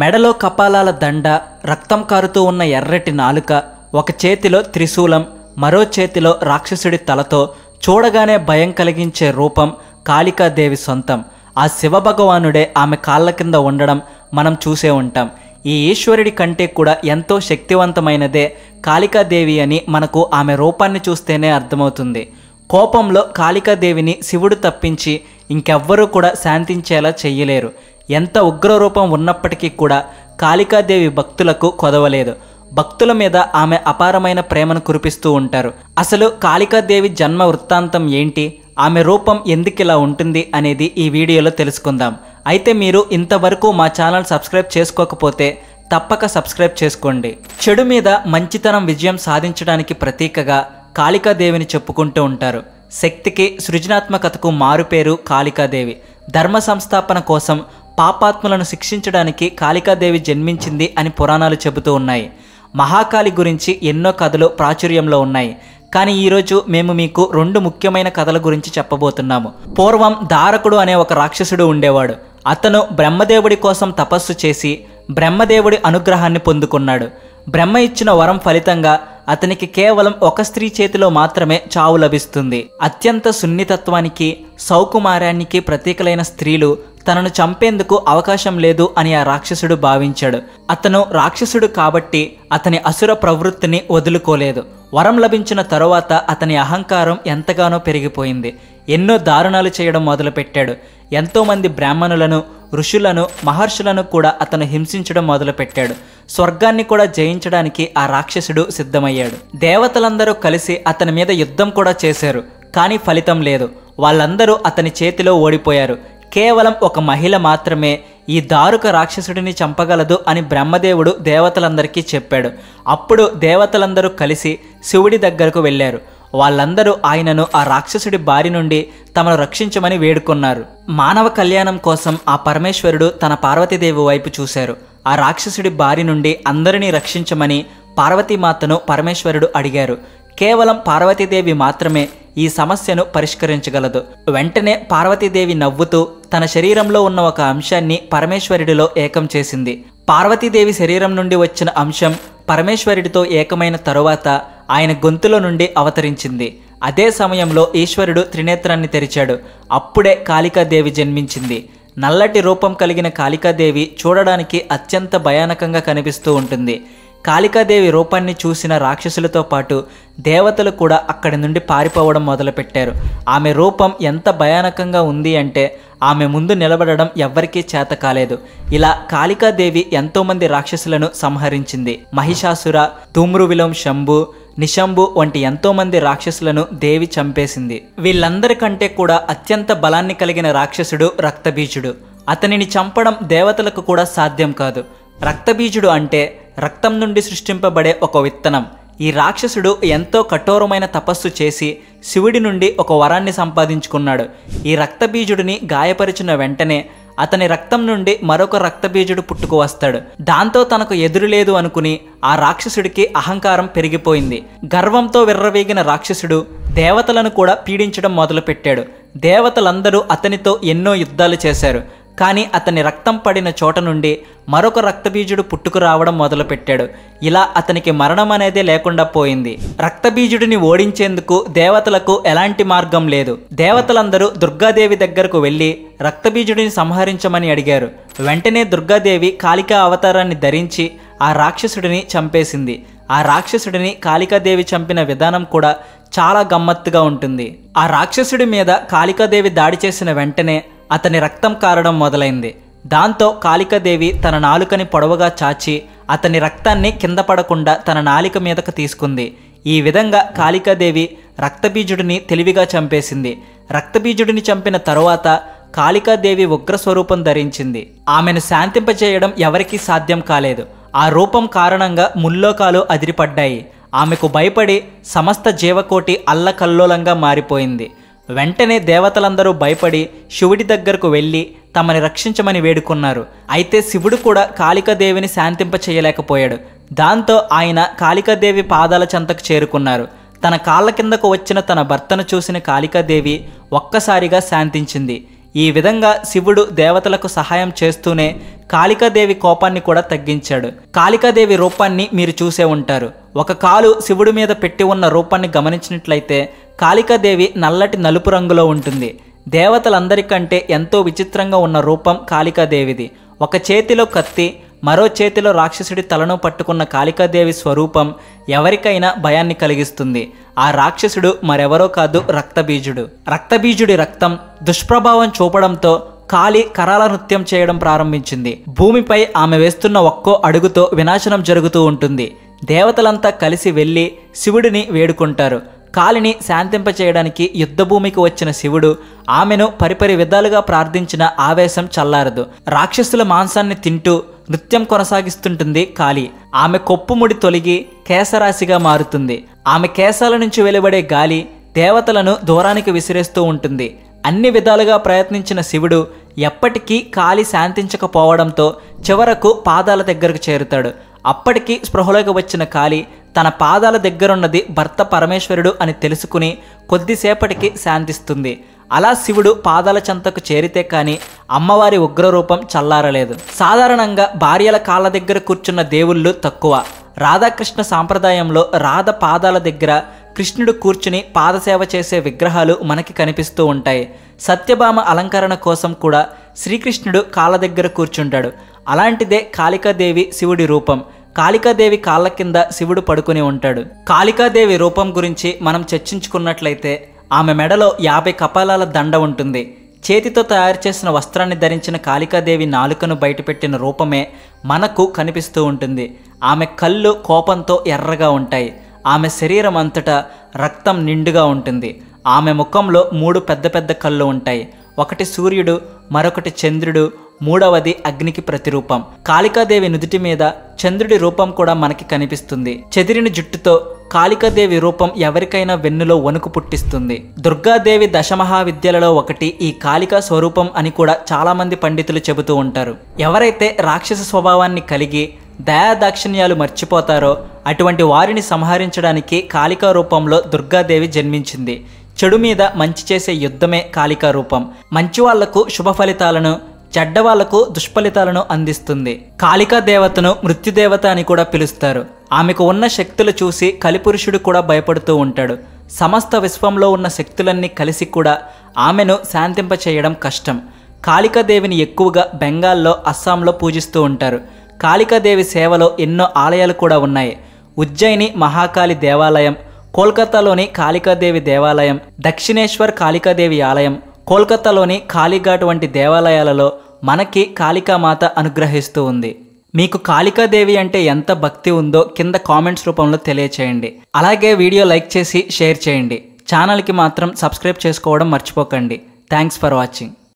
మెడలో కపాలాల దండ రక్తం కారుతూ ఉన్న ఎర్రటి నాలుక ఒక చేతిలో త్రిశూలం మరో చేతిలో రాక్షసుడి తలతో చూడగానే భయం కలిగించే రూపం కాళికాదేవి సొంతం ఆ శివభగవానుడే ఆమె కాళ్ళ కింద ఉండడం మనం చూసే ఉంటాం ఈ ఈశ్వరుడి కంటే కూడా ఎంతో శక్తివంతమైనదే కాళికాదేవి అని మనకు ఆమె రూపాన్ని చూస్తేనే అర్థమవుతుంది కోపంలో కాళికాదేవిని శివుడు తప్పించి ఇంకెవ్వరూ కూడా శాంతించేలా చెయ్యలేరు ఎంత ఉగ్రరూపం ఉన్నప్పటికీ కూడా కాళికాదేవి భక్తులకు కొదవలేదు భక్తుల మీద ఆమె అపారమైన ప్రేమను కురిపిస్తూ ఉంటారు అసలు కాళికాదేవి జన్మ వృత్తాంతం ఏంటి ఆమె రూపం ఎందుకిలా ఉంటుంది అనేది ఈ వీడియోలో తెలుసుకుందాం అయితే మీరు ఇంతవరకు మా ఛానల్ సబ్స్క్రైబ్ చేసుకోకపోతే తప్పక సబ్స్క్రైబ్ చేసుకోండి చెడు మీద మంచితనం విజయం సాధించడానికి ప్రతీకగా కాళికాదేవిని చెప్పుకుంటూ ఉంటారు శక్తికి సృజనాత్మకతకు మారుపేరు కాళికాదేవి ధర్మ సంస్థాపన కోసం పాపాత్ములను శిక్షించడానికి కాళికాదేవి జన్మించింది అని పురాణాలు చెబుతూ ఉన్నాయి మహాకాళి గురించి ఎన్నో కథలు ప్రాచుర్యంలో ఉన్నాయి కానీ ఈరోజు మేము మీకు రెండు ముఖ్యమైన కథల గురించి చెప్పబోతున్నాము పూర్వం దారకుడు అనే ఒక రాక్షసుడు ఉండేవాడు అతను బ్రహ్మదేవుడి కోసం తపస్సు చేసి బ్రహ్మదేవుడి అనుగ్రహాన్ని పొందుకున్నాడు బ్రహ్మ ఇచ్చిన వరం ఫలితంగా అతనికి కేవలం ఒక స్త్రీ చేతిలో మాత్రమే చావు లభిస్తుంది అత్యంత సున్నితత్వానికి సౌకుమార్యానికి ప్రతీకలైన స్త్రీలు తనను చంపేందుకు అవకాశం లేదు అని ఆ రాక్షసుడు భావించాడు అతను రాక్షసుడు కాబట్టి అతని అసుర ప్రవృత్తిని వదులుకోలేదు వరం లభించిన తరువాత అతని అహంకారం ఎంతగానో పెరిగిపోయింది ఎన్నో దారుణాలు చేయడం మొదలుపెట్టాడు ఎంతోమంది బ్రాహ్మణులను ఋషులను మహర్షులను కూడా అతను హింసించడం మొదలుపెట్టాడు స్వర్గాన్ని కూడా జయించడానికి ఆ రాక్షసుడు సిద్ధమయ్యాడు దేవతలందరూ కలిసి అతని మీద యుద్ధం కూడా చేశారు కానీ ఫలితం లేదు వాళ్ళందరూ అతని చేతిలో ఓడిపోయారు కేవలం ఒక మహిళ మాత్రమే ఈ దారుక రాక్షసుడిని చంపగలదు అని బ్రహ్మదేవుడు దేవతలందరికీ చెప్పాడు అప్పుడు దేవతలందరూ కలిసి శివుడి దగ్గరకు వెళ్ళారు వాళ్ళందరూ ఆయనను ఆ రాక్షసుడి బారి నుండి తమను రక్షించమని వేడుకున్నారు మానవ కళ్యాణం కోసం ఆ పరమేశ్వరుడు తన పార్వతీదేవి వైపు చూశారు ఆ రాక్షసుడి బారి నుండి అందరినీ రక్షించమని పార్వతీమాతను పరమేశ్వరుడు అడిగారు కేవలం పార్వతీదేవి మాత్రమే ఈ సమస్యను పరిష్కరించగలదు వెంటనే పార్వతీదేవి నవ్వుతూ తన శరీరంలో ఉన్న ఒక అంశాన్ని పరమేశ్వరుడిలో ఏకం చేసింది పార్వతీదేవి శరీరం నుండి వచ్చిన అంశం పరమేశ్వరుడితో ఏకమైన తరువాత ఆయన గొంతులో నుండి అవతరించింది అదే సమయంలో ఈశ్వరుడు త్రినేత్రాన్ని తెరిచాడు అప్పుడే కాళికాదేవి జన్మించింది నల్లటి రూపం కలిగిన కాళికాదేవి చూడడానికి అత్యంత భయానకంగా కనిపిస్తూ ఉంటుంది కాళికాదేవి రూపాన్ని చూసిన రాక్షసులతో పాటు దేవతలు కూడా అక్కడి నుండి పారిపోవడం మొదలుపెట్టారు ఆమె రూపం ఎంత భయానకంగా ఉంది అంటే ఆమె ముందు నిలబడడం ఎవ్వరికీ చేత కాలేదు ఇలా కాళికాదేవి ఎంతోమంది రాక్షసులను సంహరించింది మహిషాసుర తూమ్రువిలోం శంభు నిశంబు వంటి ఎంతోమంది రాక్షసులను దేవి చంపేసింది వీళ్ళందరికంటే కూడా అత్యంత బలాన్ని కలిగిన రాక్షసుడు రక్తబీజుడు అతనిని చంపడం దేవతలకు కూడా సాధ్యం కాదు రక్తబీజుడు అంటే రక్తం నుండి సృష్టింపబడే ఒక విత్తనం ఈ రాక్షసుడు ఎంతో కఠోరమైన తపస్సు చేసి శివుడి నుండి ఒక వరాన్ని సంపాదించుకున్నాడు ఈ రక్తబీజుడిని గాయపరిచిన వెంటనే అతని రక్తం నుండి మరొక రక్తబీజుడు పుట్టుకు వస్తాడు దాంతో తనకు ఎదురులేదు అనుకుని ఆ రాక్షసుడికి అహంకారం పెరిగిపోయింది గర్వంతో విర్రవేగిన రాక్షసుడు దేవతలను కూడా పీడించడం మొదలుపెట్టాడు దేవతలందరూ అతనితో ఎన్నో యుద్ధాలు చేశారు కానీ అతని రక్తం పడిన చోట నుండి మరొక రక్తబీజుడు పుట్టుకు రావడం మొదలుపెట్టాడు ఇలా అతనికి మరణం అనేది లేకుండా పోయింది రక్తబీజుడిని ఓడించేందుకు దేవతలకు ఎలాంటి మార్గం లేదు దేవతలందరూ దుర్గాదేవి దగ్గరకు వెళ్ళి రక్తబీజుడిని సంహరించమని అడిగారు వెంటనే దుర్గాదేవి కాళికా అవతారాన్ని ధరించి ఆ రాక్షసుడిని చంపేసింది ఆ రాక్షసుడిని కాళికాదేవి చంపిన విధానం కూడా చాలా గమ్మత్తుగా ఉంటుంది ఆ రాక్షసుడి మీద కాళికాదేవి దాడి చేసిన వెంటనే అతని రక్తం కారడం మొదలైంది దాంతో కాళికాదేవి తన నాలుకని పొడవుగా చాచి అతని రక్తాన్ని కింద పడకుండా తన నాలిక మీదకు తీసుకుంది ఈ విధంగా కాళికాదేవి రక్తబీజుడిని తెలివిగా చంపేసింది రక్తబీజుడిని చంపిన తరువాత కాళికాదేవి ఉగ్రస్వరూపం ధరించింది ఆమెను శాంతింపజేయడం ఎవరికీ సాధ్యం కాలేదు ఆ రూపం కారణంగా ముల్లోకాలు అదిరిపడ్డాయి ఆమెకు భయపడి సమస్త జీవకోటి అల్లకల్లోలంగా మారిపోయింది వెంటనే దేవతలందరూ భయపడి శివుడి దగ్గరకు వెళ్ళి తమని రక్షించమని వేడుకున్నారు అయితే శివుడు కూడా కాళికాదేవిని చేయలేకపోయాడు దాంతో ఆయన కాళికాదేవి పాదాల చెంతకు చేరుకున్నారు తన కాళ్ళ కిందకు వచ్చిన తన భర్తను చూసిన కాళికాదేవి ఒక్కసారిగా శాంతించింది ఈ విధంగా శివుడు దేవతలకు సహాయం చేస్తూనే కాళికాదేవి కోపాన్ని కూడా తగ్గించాడు కాళికాదేవి రూపాన్ని మీరు చూసే ఉంటారు ఒక కాలు శివుడి మీద పెట్టి ఉన్న రూపాన్ని గమనించినట్లయితే కాళికాదేవి నల్లటి నలుపు రంగులో ఉంటుంది దేవతలందరికంటే ఎంతో విచిత్రంగా ఉన్న రూపం కాళికాదేవిది ఒక చేతిలో కత్తి మరో చేతిలో రాక్షసుడి తలను పట్టుకున్న కాళికాదేవి స్వరూపం ఎవరికైనా భయాన్ని కలిగిస్తుంది ఆ రాక్షసుడు మరెవరో కాదు రక్తబీజుడు రక్తబీజుడి రక్తం దుష్ప్రభావం చూపడంతో కాళి కరాల నృత్యం చేయడం ప్రారంభించింది భూమిపై ఆమె వేస్తున్న ఒక్కో అడుగుతో వినాశనం జరుగుతూ ఉంటుంది దేవతలంతా కలిసి వెళ్ళి శివుడిని వేడుకుంటారు కాలిని శాంతింపచేయడానికి యుద్ధభూమికి వచ్చిన శివుడు ఆమెను పరిపరి విధాలుగా ప్రార్థించిన ఆవేశం చల్లారదు రాక్షసుల మాంసాన్ని తింటూ నృత్యం కొనసాగిస్తుంటుంది కాళీ ఆమె కొప్పుముడి తొలగి కేశరాశిగా మారుతుంది ఆమె కేశాల నుంచి వెలువడే గాలి దేవతలను దూరానికి విసిరేస్తూ ఉంటుంది అన్ని విధాలుగా ప్రయత్నించిన శివుడు ఎప్పటికీ కాలి శాంతించకపోవడంతో చివరకు పాదాల దగ్గరకు చేరుతాడు అప్పటికీ స్పృహలోకి వచ్చిన కాలి తన పాదాల దగ్గరున్నది భర్త పరమేశ్వరుడు అని తెలుసుకుని కొద్దిసేపటికి శాంతిస్తుంది అలా శివుడు పాదాల చెంతకు చేరితే కానీ అమ్మవారి ఉగ్రరూపం చల్లారలేదు సాధారణంగా భార్యల కాళ్ళ దగ్గర కూర్చున్న దేవుళ్ళు తక్కువ రాధాకృష్ణ సాంప్రదాయంలో రాధ పాదాల దగ్గర కృష్ణుడు కూర్చుని పాదసేవ చేసే విగ్రహాలు మనకి కనిపిస్తూ ఉంటాయి సత్యభామ అలంకరణ కోసం కూడా శ్రీకృష్ణుడు కాళ్ళ దగ్గర కూర్చుంటాడు అలాంటిదే కాళికాదేవి శివుడి రూపం కాళికాదేవి కాళ్ళ కింద శివుడు పడుకుని ఉంటాడు కాళికాదేవి రూపం గురించి మనం చర్చించుకున్నట్లయితే ఆమె మెడలో యాభై కపాలాల దండ ఉంటుంది చేతితో తయారు చేసిన వస్త్రాన్ని ధరించిన కాళికాదేవి నాలుకను బయటపెట్టిన రూపమే మనకు కనిపిస్తూ ఉంటుంది ఆమె కళ్ళు కోపంతో ఎర్రగా ఉంటాయి ఆమె శరీరం అంతటా రక్తం నిండుగా ఉంటుంది ఆమె ముఖంలో మూడు పెద్ద పెద్ద కళ్ళు ఉంటాయి ఒకటి సూర్యుడు మరొకటి చంద్రుడు మూడవది అగ్నికి ప్రతిరూపం కాళికాదేవి నుదుటి మీద చంద్రుడి రూపం కూడా మనకి కనిపిస్తుంది చెదిరిన జుట్టుతో కాళికాదేవి రూపం ఎవరికైనా వెన్నులో వణుకు పుట్టిస్తుంది దుర్గాదేవి దశమహావిద్యలలో ఒకటి ఈ కాళికా స్వరూపం అని కూడా చాలామంది పండితులు చెబుతూ ఉంటారు ఎవరైతే రాక్షస స్వభావాన్ని కలిగి దయాదాక్షిణ్యాలు మర్చిపోతారో అటువంటి వారిని సంహరించడానికి కాళికా రూపంలో దుర్గాదేవి జన్మించింది చెడు మీద మంచి చేసే యుద్ధమే కాళికా రూపం మంచి వాళ్లకు శుభ ఫలితాలను చెడ్డవాళ్లకు దుష్ఫలితాలను అందిస్తుంది కాళికా దేవతను మృత్యుదేవత అని కూడా పిలుస్తారు ఆమెకు ఉన్న శక్తులు చూసి కలిపురుషుడు కూడా భయపడుతూ ఉంటాడు సమస్త విశ్వంలో ఉన్న శక్తులన్నీ కలిసి కూడా ఆమెను శాంతింపచేయడం కష్టం కాళికాదేవిని ఎక్కువగా బెంగాల్లో అస్సాంలో పూజిస్తూ ఉంటారు కాళికాదేవి సేవలో ఎన్నో ఆలయాలు కూడా ఉన్నాయి ఉజ్జయిని మహాకాళి దేవాలయం కోల్కతాలోని కాళికాదేవి దేవాలయం దక్షిణేశ్వర్ కాళికాదేవి ఆలయం కోల్కతాలోని కాళీఘాట్ వంటి దేవాలయాలలో మనకి కాళికామాత అనుగ్రహిస్తూ ఉంది మీకు కాళికాదేవి అంటే ఎంత భక్తి ఉందో కింద కామెంట్స్ రూపంలో తెలియచేయండి అలాగే వీడియో లైక్ చేసి షేర్ చేయండి ఛానల్కి మాత్రం సబ్స్క్రైబ్ చేసుకోవడం మర్చిపోకండి థ్యాంక్స్ ఫర్ వాచింగ్